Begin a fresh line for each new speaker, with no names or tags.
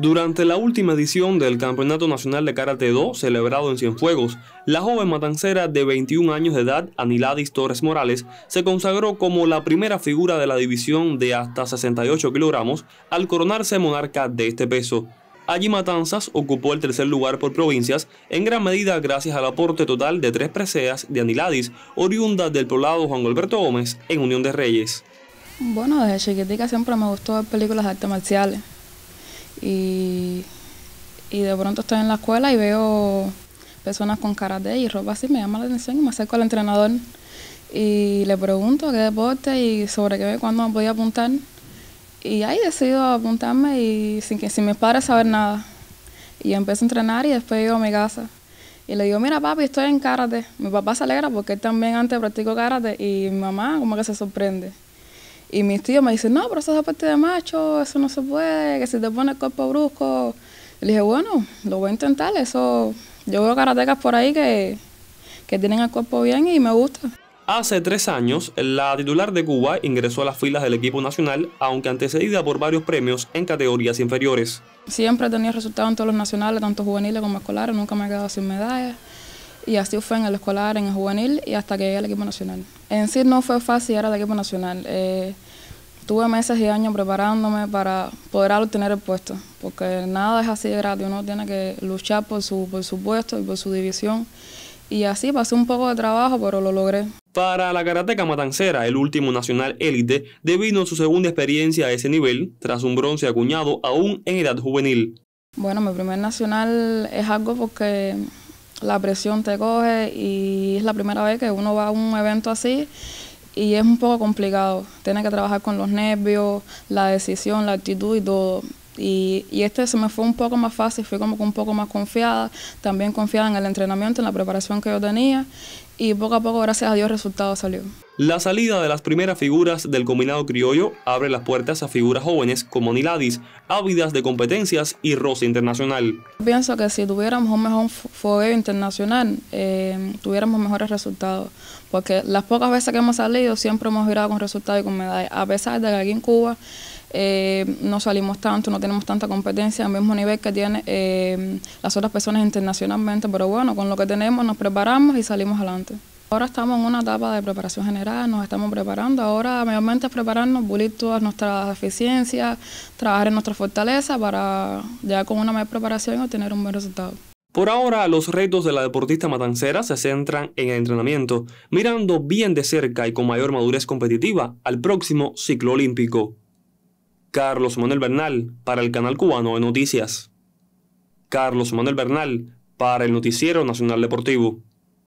Durante la última edición del Campeonato Nacional de Karate 2, celebrado en Cienfuegos, la joven matancera de 21 años de edad, Aniladis Torres Morales, se consagró como la primera figura de la división de hasta 68 kilogramos al coronarse monarca de este peso. Allí Matanzas ocupó el tercer lugar por provincias, en gran medida gracias al aporte total de tres preseas de Aniladis, oriundas del poblado Juan Alberto Gómez, en Unión de Reyes.
Bueno, desde chiquitica siempre me gustó ver películas de artes marciales. Y, de pronto estoy en la escuela y veo personas con karate y ropa así, me llama la atención y me acerco al entrenador y le pregunto qué deporte y sobre qué, cuándo me a apuntar. Y ahí decido apuntarme y sin, que, sin mis padres saber nada. Y empecé a entrenar y después llego a mi casa. Y le digo, mira papi, estoy en karate. Mi papá se alegra porque él también antes practicó karate y mi mamá como que se sorprende. Y mis tíos me dicen, no, pero eso es aparte de macho, eso no se puede, que si te pone el cuerpo brusco. Le dije, bueno, lo voy a intentar, eso. Yo veo karatecas por ahí que, que tienen el cuerpo bien y me gusta.
Hace tres años, la titular de Cuba ingresó a las filas del equipo nacional, aunque antecedida por varios premios en categorías inferiores.
Siempre he tenido resultados en todos los nacionales, tanto juveniles como escolares, nunca me he quedado sin medallas. Y así fue en el escolar, en el juvenil y hasta que llegué al equipo nacional. En sí no fue fácil llegar al equipo nacional. Eh, tuve meses y años preparándome para poder obtener el puesto, porque nada es así de gratis, uno tiene que luchar por su, por puesto y por su división. Y así pasé un poco de trabajo, pero lo logré.
Para la karateca matancera, el último nacional élite, devino su segunda experiencia a ese nivel, tras un bronce acuñado aún en edad juvenil.
Bueno, mi primer nacional es algo porque la presión te coge y es la primera vez que uno va a un evento así y es un poco complicado. Tiene que trabajar con los nervios, la decisión, la actitud y todo. Y, y, este se me fue un poco más fácil, fui como que un poco más confiada, también confiada en el entrenamiento, en la preparación que yo tenía y poco a poco, gracias a Dios, el resultado salió.
La salida de las primeras figuras del combinado criollo abre las puertas a figuras jóvenes como Niladis, ávidas de competencias y Rosa internacional.
Pienso que si tuviéramos un mejor fogueo internacional, eh, tuviéramos mejores resultados, porque las pocas veces que hemos salido siempre hemos girado con resultados y con medallas, a pesar de que aquí en Cuba eh, no salimos tanto, no tenemos tanta competencia al mismo nivel que tienen eh, las otras personas internacionalmente, pero bueno, con lo que tenemos nos preparamos y salimos adelante. Ahora estamos en una etapa de preparación general, nos estamos preparando. Ahora mayormente es prepararnos, pulir todas nuestras deficiencias, trabajar en nuestra fortaleza para ya con una mejor preparación obtener un buen resultado.
Por ahora, los retos de la deportista matancera se centran en el entrenamiento, mirando bien de cerca y con mayor madurez competitiva al próximo ciclo olímpico. Carlos Manuel Bernal, para el Canal Cubano de Noticias. Carlos Manuel Bernal, para el Noticiero Nacional Deportivo.